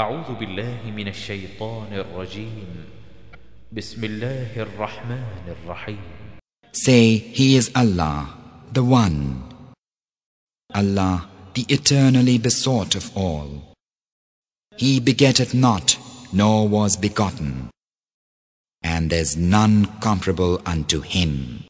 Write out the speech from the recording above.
أعوذ بالله من الشيطان الرجيم بسم الله الرحمن الرحيم Say, He is Allah, the One. Allah, the eternally besought of all. He begetteth not, nor was begotten. And there's none comparable unto Him.